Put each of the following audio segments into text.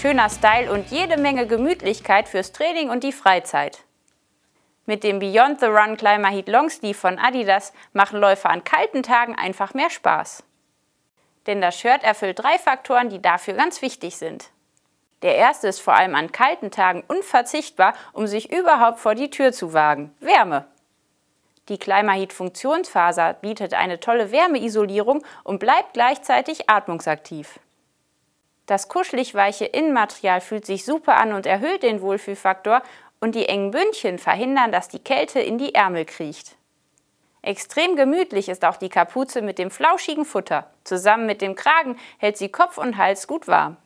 Schöner Style und jede Menge Gemütlichkeit fürs Training und die Freizeit. Mit dem Beyond the Run Climber Heat Longsleeve von Adidas machen Läufer an kalten Tagen einfach mehr Spaß. Denn das Shirt erfüllt drei Faktoren, die dafür ganz wichtig sind. Der erste ist vor allem an kalten Tagen unverzichtbar, um sich überhaupt vor die Tür zu wagen. Wärme. Die Climaheat Funktionsfaser bietet eine tolle Wärmeisolierung und bleibt gleichzeitig atmungsaktiv. Das kuschelig weiche Innenmaterial fühlt sich super an und erhöht den Wohlfühlfaktor und die engen Bündchen verhindern, dass die Kälte in die Ärmel kriecht. Extrem gemütlich ist auch die Kapuze mit dem flauschigen Futter. Zusammen mit dem Kragen hält sie Kopf und Hals gut warm.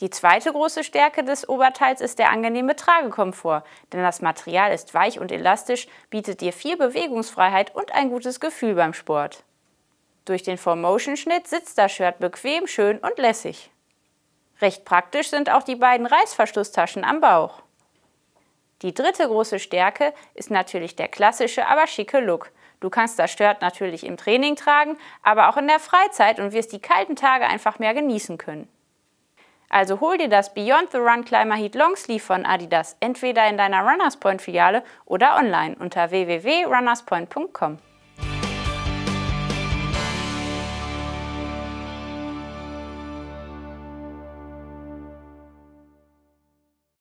Die zweite große Stärke des Oberteils ist der angenehme Tragekomfort, denn das Material ist weich und elastisch, bietet dir viel Bewegungsfreiheit und ein gutes Gefühl beim Sport. Durch den Formotion-Schnitt sitzt das Shirt bequem, schön und lässig. Recht praktisch sind auch die beiden Reißverschlusstaschen am Bauch. Die dritte große Stärke ist natürlich der klassische, aber schicke Look. Du kannst das Shirt natürlich im Training tragen, aber auch in der Freizeit und wirst die kalten Tage einfach mehr genießen können. Also hol dir das Beyond the Run Climber Heat Longsleeve von Adidas entweder in deiner Runners Point Filiale oder online unter www.runnerspoint.com.